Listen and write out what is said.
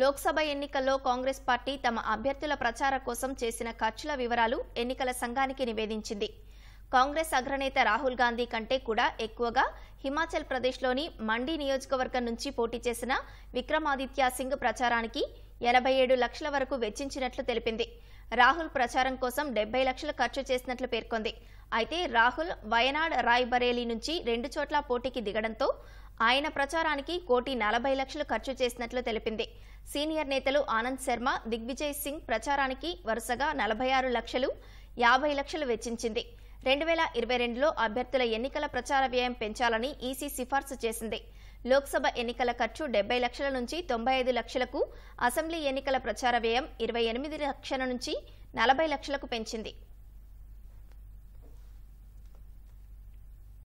లోక్సభ ఎన్నికల్లో కాంగ్రెస్ పార్టీ తమ అభ్యర్థుల ప్రచారం కోసం చేసిన ఖర్చుల వివరాలు ఎన్నికల సంఘానికి నివేదించింది కాంగ్రెస్ అగ్రనేత రాహుల్ గాంధీ కంటే కూడా ఎక్కువగా హిమాచల్ ప్రదేశ్లోని మండి నియోజకవర్గం నుంచి పోటీ చేసిన విక్రమాదిత్య సింగ్ ప్రచారానికి ఎనభై ఏడు లక్షల వరకు వెచ్చించినట్లు తెలిపింది రాహుల్ ప్రచారం కోసం డెబ్బై లక్షలు ఖర్చు చేసినట్లు పేర్కొంది అయితే రాహుల్ వయనాడ్ రాయ్ బరేలీ నుంచి రెండు చోట్ల పోటీకి దిగడంతో ఆయన ప్రచారానికి కోటి నలభై లక్షలు ఖర్చు చేసినట్లు తెలిపింది సీనియర్ నేతలు ఆనంద్ శర్మ దిగ్విజయ్ సింగ్ ప్రచారానికి వరుసగా నలభై ఆరు లక్షలు యాభై లక్షలు వెచ్చించింది రెండు వేల ఇరవై రెండులో అభ్యర్థుల ఎన్నికల ప్రచార వ్యయం పెంచాలని ఈసీ సిఫార్సు చేసింది లోక్సభ ఎన్నికల ఖర్చు డెబ్బై లక్షల నుంచి తొంభై ఐదు లక్షలకు అసెంబ్లీ ఎన్నికల ప్రచార వ్యయం ఇరవై ఎనిమిది లక్షల నుంచి నలభై లక్షలకు పెంచింది